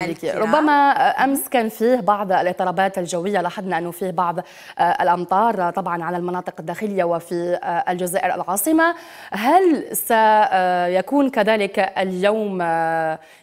يعني ربما امس كان فيه بعض الاضطرابات الجويه لاحظنا انه فيه بعض آه، الامطار طبعا على المناطق الداخليه وفي آه، الجزائر العاصمه هل سيكون آه، كذلك اليوم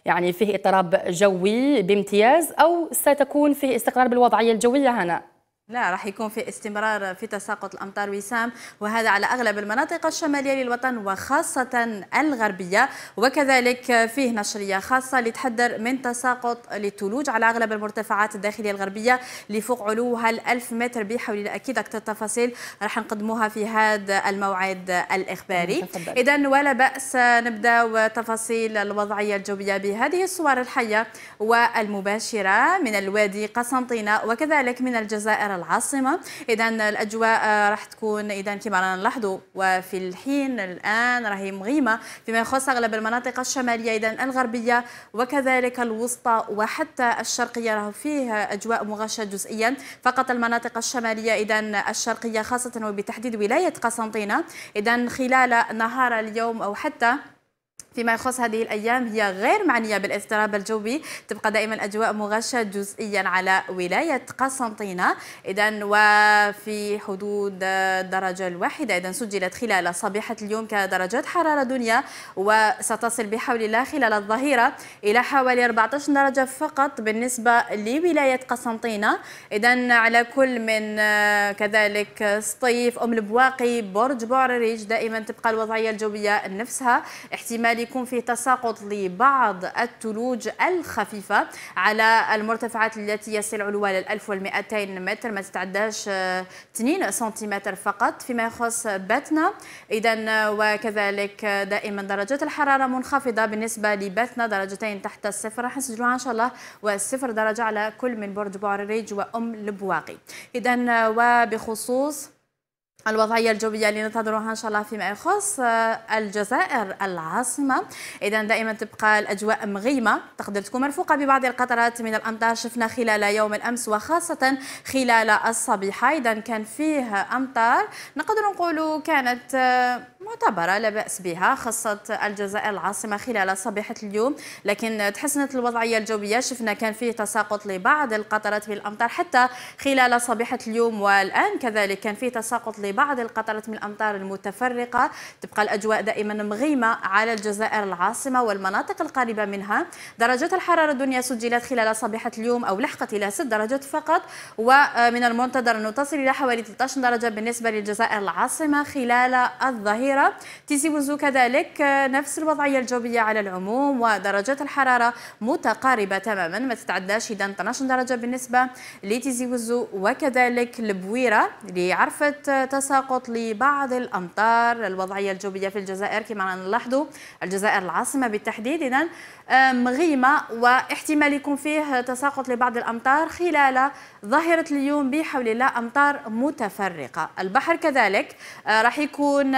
يعني فيه اضطراب جوي بامتياز او ستكون فيه استقرار بالوضعيه الجويه هنا لا راح يكون في استمرار في تساقط الامطار وسام وهذا على اغلب المناطق الشماليه للوطن وخاصه الغربيه وكذلك فيه نشريه خاصه لتحذر من تساقط للثلوج على اغلب المرتفعات الداخليه الغربيه اللي فوق علوها ال 1000 متر بحول اكيد اكثر التفاصيل راح نقدموها في هذا الموعد الاخباري اذا ولا باس نبدا تفاصيل الوضعيه الجويه بهذه الصور الحيه والمباشره من الوادي قسنطينه وكذلك من الجزائر العاصمة إذا الأجواء آه، راح تكون إذا كما رانا نلاحظوا وفي الحين الآن راهي مغيمة فيما يخص أغلب المناطق الشمالية إذا الغربية وكذلك الوسطى وحتى الشرقية راه فيه أجواء مغشة جزئيا فقط المناطق الشمالية إذا الشرقية خاصة وبتحديد ولاية قسنطينة إذا خلال نهار اليوم أو حتى فيما يخص هذه الأيام هي غير معنية بالاضطراب الجوي تبقى دائما الأجواء مغشة جزئيا على ولاية قسنطينة إذا وفي حدود الدرجه الواحدة إذا سجلت خلال صبيحة اليوم كدرجات حرارة دنيا وستصل بحول الله خلال الظهيرة إلى حوالي 14 درجة فقط بالنسبة لولاية قسنطينة إذا على كل من آه، كذلك سطيف أم البواقي برج بوعريج دائما تبقى الوضعية الجوية نفسها احتمال يكون فيه تساقط لبعض الثلوج الخفيفة على المرتفعات التي يصل علوها لل 1200 متر ما تتعداش 2 آه، سنتيمتر فقط فيما يخص باتنا إذا آه، وكذلك آه، دائما درجات الحرارة منخفضة بالنسبة لباتنا درجتين تحت الصفر راح نسجلوها إن شاء الله والصفر درجة على كل من برج بوعريج وأم البواقي إذا وبخصوص الوضعية الجوية اللي ننتظرها إن شاء الله فيما يخص آه، الجزائر العاصمة إذا دائما تبقى الأجواء مغيمة تقدر تكون مرفوقة ببعض القطرات من الأمطار شفنا خلال يوم الأمس وخاصة خلال الصبيحة إذا كان فيه أمطار نقدر نقول كانت آه، معتبرة لا بأس بها خاصة الجزائر العاصمة خلال صبيحة اليوم لكن تحسنت الوضعية الجوية شفنا كان فيه تساقط لبعض القطرات من الأمطار حتى خلال صبيحة اليوم والآن كذلك كان فيه تساقط لبعض القطرات من الأمطار المتفرقة تبقى الأجواء دائما مغيمة على الجزائر العاصمة والمناطق القريبة منها درجات الحرارة الدنيا سجلت خلال صبيحة اليوم أو لحقت إلى 6 درجات فقط ومن المنتظر أن تصل إلى حوالي 13 درجة بالنسبة للجزائر العاصمة خلال الظهيرة تيزي تيزيوز كذلك نفس الوضعية الجوية على العموم ودرجات الحرارة متقاربة تماما ما تتعداش إذا 12 درجة بالنسبة لتيزيوز وكذلك البويرة لعرفة تساقط لبعض الأمطار الوضعية الجوية في الجزائر كما نلاحظوا الجزائر العاصمة بالتحديد إذا مغيمة واحتمال يكون فيه تساقط لبعض الأمطار خلال ظاهرة اليوم بحول الله أمطار متفرقة البحر كذلك آه، راح يكون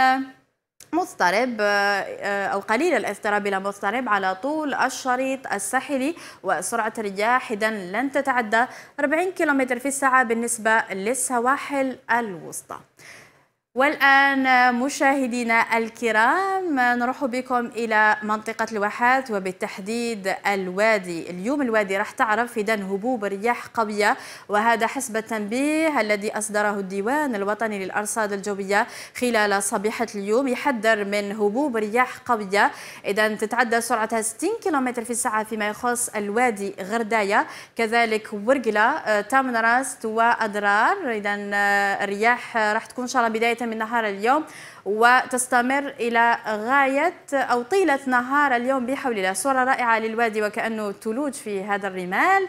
مضطرب آه، أو قليل الاضطراب إلى مضطرب على طول الشريط الساحلي وسرعة الرياح إذا لن تتعدى 40 كم في الساعة بالنسبة للسواحل الوسطى والآن مشاهدينا الكرام نروح بكم إلى منطقة الواحات وبالتحديد الوادي اليوم الوادي راح تعرف إذا هبوب رياح قوية وهذا حسب التنبيه الذي أصدره الديوان الوطني للأرصاد الجوية خلال صبيحة اليوم يحذر من هبوب رياح قوية إذا تتعدى سرعتها 60 كم في الساعة فيما يخص الوادي غرداية كذلك ورقلة آه، تامنراست وأدرار إذا آه، الرياح راح تكون إن شاء الله بداية من نهار اليوم وتستمر إلى غاية أو طيلة نهار اليوم بحول الله صورة رائعة للوادي وكأنه ثلوج في هذا الرمال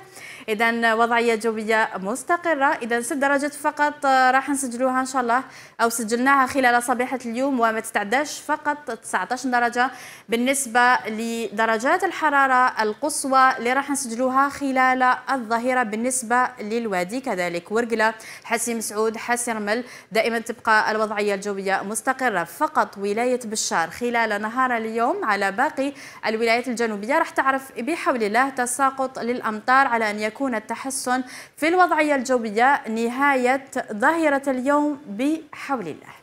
إذا وضعية جوية مستقرة إذا ست درجات فقط راح نسجلوها إن شاء الله أو سجلناها خلال صباحة اليوم وما تتعداش فقط 19 درجة بالنسبة لدرجات الحرارة القصوى اللي راح نسجلوها خلال الظهيرة بالنسبة للوادي كذلك ورقلة حسي مسعود حسي رمل دائما تبقى الوضعية الجوية مستقرة تتغرب فقط ولاية بشار خلال نهار اليوم على باقي الولايات الجنوبية راح تعرف بحول الله تساقط للأمطار على أن يكون التحسن في الوضعية الجوية نهاية ظاهرة اليوم بحول الله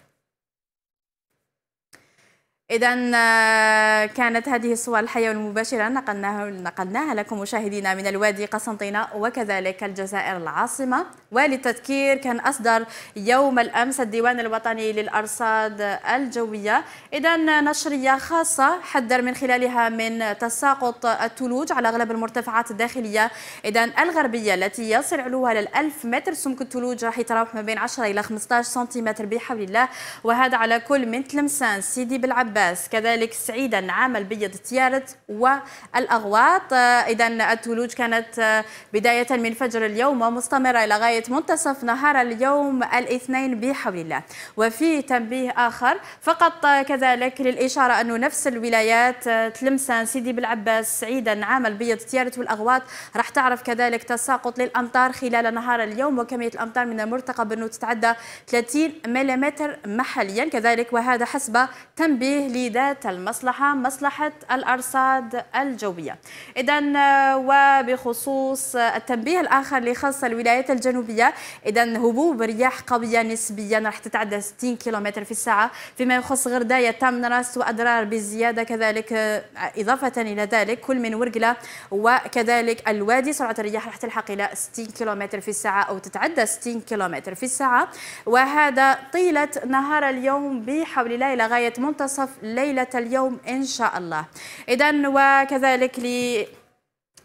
إذا آه، كانت هذه الصور الحية والمباشرة نقلناها نقلناها لكم مشاهدينا من الوادي قسنطينة وكذلك الجزائر العاصمة وللتذكير كان أصدر يوم الأمس الديوان الوطني للأرصاد الجوية إذا نشرية خاصة حذر من خلالها من تساقط الثلوج على أغلب المرتفعات الداخلية إذا الغربية التي يصل علوها إلى 1000 متر سمك الثلوج راح يتراوح ما بين 10 إلى 15 سنتيمتر بحول الله وهذا على كل من تلمسان سيدي بالعباس العباس كذلك سعيدا عام البيض تيارت والأغواط آه، إذا الثلوج كانت آه، بداية من فجر اليوم ومستمرة إلى غاية منتصف نهار اليوم الاثنين بحول الله وفي تنبيه آخر فقط آه، كذلك للإشارة أنه نفس الولايات تلمسان سيدي بالعباس سعيدا عام البيض تيارت والأغواط راح تعرف كذلك تساقط للأمطار خلال نهار اليوم وكمية الأمطار من المرتقب أنه تتعدى 30 ملم محليا كذلك وهذا حسب تنبيه لذات المصلحة مصلحة الأرصاد الجوية إذا آه، وبخصوص آه، التنبيه الآخر اللي خص الولايات الجنوبية إذا هبوب رياح قوية نسبيا راح تتعدى 60 كيلومتر في الساعة فيما يخص غرداية تم نرس وأضرار بالزيادة كذلك آه، إضافة إلى ذلك كل من ورقلة وكذلك الوادي سرعة الرياح راح تلحق إلى 60 كيلومتر في الساعة أو تتعدى 60 كيلومتر في الساعة وهذا طيلة نهار اليوم بحول الله إلى غاية منتصف ليلة اليوم إن شاء الله إذا وكذلك ل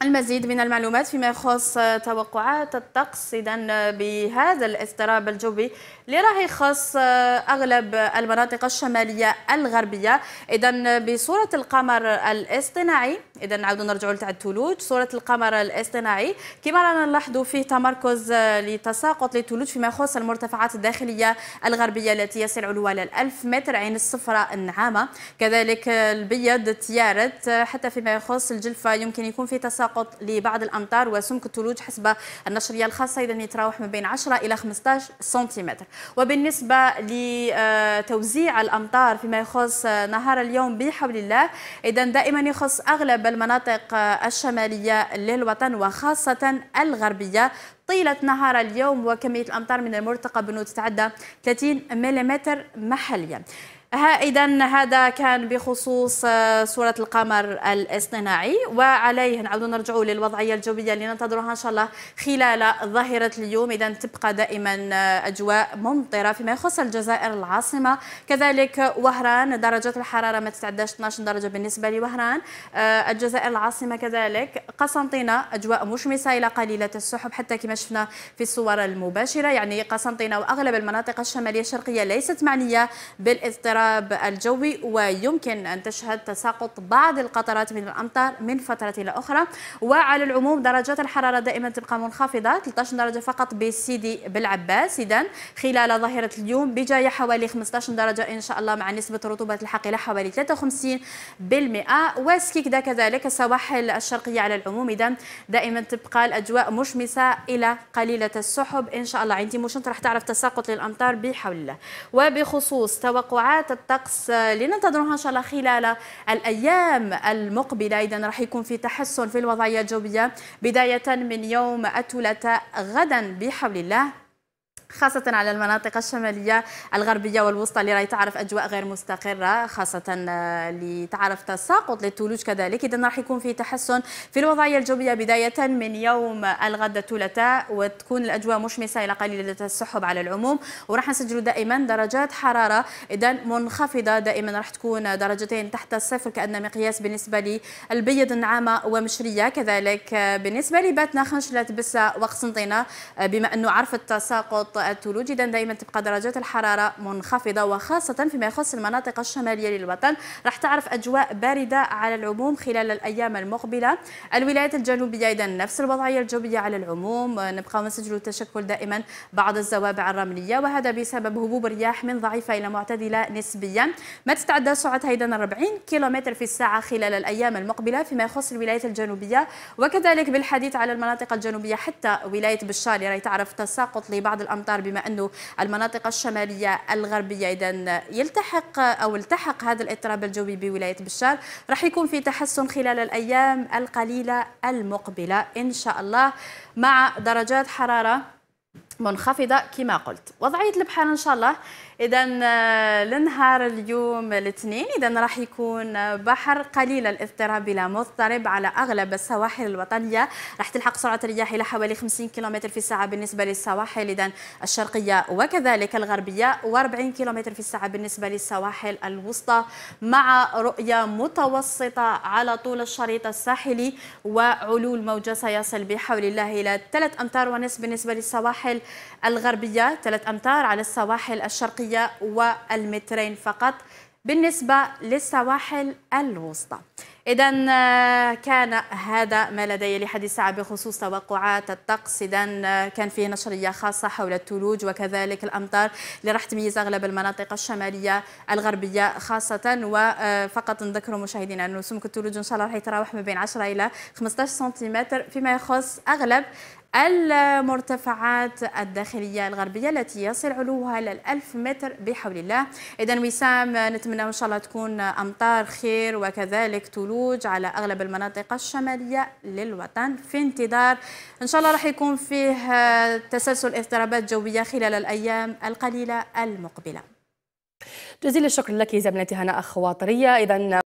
المزيد من المعلومات فيما يخص توقعات الطقس اذا بهذا الاضطراب الجوي اللي راه يخص اغلب المناطق الشماليه الغربيه اذا بصوره القمر الاصطناعي اذا نعاودوا نرجعوا لتعد تولوج صوره القمر الاصطناعي كما رانا نلاحظوا فيه تمركز آه، لتساقط لتولوج فيما يخص المرتفعات الداخليه الغربيه التي يصل علوها ل 1000 متر عين الصفراء النعامه كذلك البيض تيارت آه، حتى فيما يخص الجلفه يمكن يكون في تساقط لبعض الامطار وسمك التلوج حسب النشريه الخاصه اذا يتراوح ما بين 10 الى 15 سنتيمتر وبالنسبه لتوزيع الامطار فيما يخص آه، نهار اليوم بحول الله اذا دائما يخص اغلب بالمناطق الشمالية للوطن وخاصة الغربية طيلة نهار اليوم وكمية الأمطار من المرتقب أنه تتعدى 30 ملم محليا إذا هذا كان بخصوص صورة آه، القمر الاصطناعي وعليه نعود نرجع للوضعية الجوية اللي ننتظرها إن شاء الله خلال ظاهرة اليوم إذا تبقى دائما آه، أجواء ممطرة فيما يخص الجزائر العاصمة كذلك وهران درجة الحرارة ما تتعداش 12 درجة بالنسبة لوهران آه، الجزائر العاصمة كذلك قسنطينة أجواء مشمسة إلى قليلة السحب حتى كما شفنا في الصور المباشرة يعني قسنطينة وأغلب المناطق الشمالية الشرقية ليست معنية بالاضطراب الاضطراب الجوي ويمكن أن تشهد تساقط بعض القطرات من الأمطار من فترة إلى أخرى وعلى العموم درجات الحرارة دائما تبقى منخفضة 13 درجة فقط بسيدي بالعباس إذا خلال ظاهرة اليوم بجاية حوالي 15 درجة إن شاء الله مع نسبة رطوبة الحقيبة حوالي 53% وسكيكدا كذلك السواحل الشرقية على العموم إذا دائما تبقى الأجواء مشمسة إلى قليلة السحب إن شاء الله عندي مشنت راح تعرف تساقط للأمطار بحول الله وبخصوص توقعات الطقس اللي ان شاء الله خلال الايام المقبله اذا راح يكون في تحسن في الوضعيه الجويه بدايه من يوم الثلاثاء غدا بحول الله خاصة على المناطق الشمالية الغربية والوسطى اللي راهي تعرف أجواء غير مستقرة خاصة آه، اللي تعرف تساقط للثلوج كذلك إذا راح يكون في تحسن في الوضعية الجوية بداية من يوم الغد الثلاثاء وتكون الأجواء مشمسة إلى قليلة السحب على العموم وراح نسجل دائما درجات حرارة إذا منخفضة دائما راح تكون درجتين تحت الصفر كأن مقياس بالنسبة للبيض النعامة ومشرية كذلك آه، بالنسبة لباتنا خنشلة بسة وقسنطينة آه، بما أنه عرفت تساقط الثلوج اذا دائما تبقى درجات الحراره منخفضه وخاصه فيما يخص المناطق الشماليه للوطن راح تعرف اجواء بارده على العموم خلال الايام المقبله الولايات الجنوبيه اذا نفس الوضعيه الجويه على العموم نبقى نسجل تشكل دائما بعض الزوابع الرمليه وهذا بسبب هبوب الرياح من ضعيفه الى معتدله نسبيا ما تتعدى سرعتها اذا 40 كيلومتر في الساعه خلال الايام المقبله فيما يخص الولايات الجنوبيه وكذلك بالحديث على المناطق الجنوبيه حتى ولايه بشار راهي تعرف تساقط لبعض الامطار قطر بما أنه المناطق الشمالية الغربية إذا يلتحق أو التحق هذا الاضطراب الجوي بولاية بشار راح يكون في تحسن خلال الأيام القليلة المقبلة إن شاء الله مع درجات حرارة منخفضة كما قلت وضعية البحر إن شاء الله إذا آه، لنهار اليوم الاثنين إذا راح يكون آه، بحر قليل الاضطراب الى مضطرب على أغلب السواحل الوطنية راح تلحق سرعة الرياح إلى حوالي 50 كم في الساعة بالنسبة للسواحل إذا الشرقية وكذلك الغربية و40 كم في الساعة بالنسبة للسواحل الوسطى مع رؤية متوسطة على طول الشريط الساحلي وعلو الموجة سيصل بحول الله إلى 3 أمتار ونصف بالنسبة للسواحل الغربية ثلاث أمتار على السواحل الشرقية والمترين فقط بالنسبة للسواحل الوسطى إذا آه، كان هذا ما لدي لحد الساعة بخصوص توقعات الطقس إذا آه، كان فيه نشرية خاصة حول الثلوج وكذلك الأمطار اللي راح تميز أغلب المناطق الشمالية الغربية خاصة وفقط آه، نذكر مشاهدينا أنه سمك الثلوج إن شاء الله راح يتراوح ما بين 10 إلى 15 سنتيمتر فيما يخص أغلب المرتفعات الداخلية الغربية التي يصل علوها إلى 1000 متر بحول الله إذا وسام نتمنى إن شاء الله تكون أمطار خير وكذلك ثلوج على أغلب المناطق الشمالية للوطن في انتظار إن شاء الله راح يكون فيه تسلسل اضطرابات جوية خلال الأيام القليلة المقبلة جزيل الشكر لك زميلتي هنا أخواطرية إذا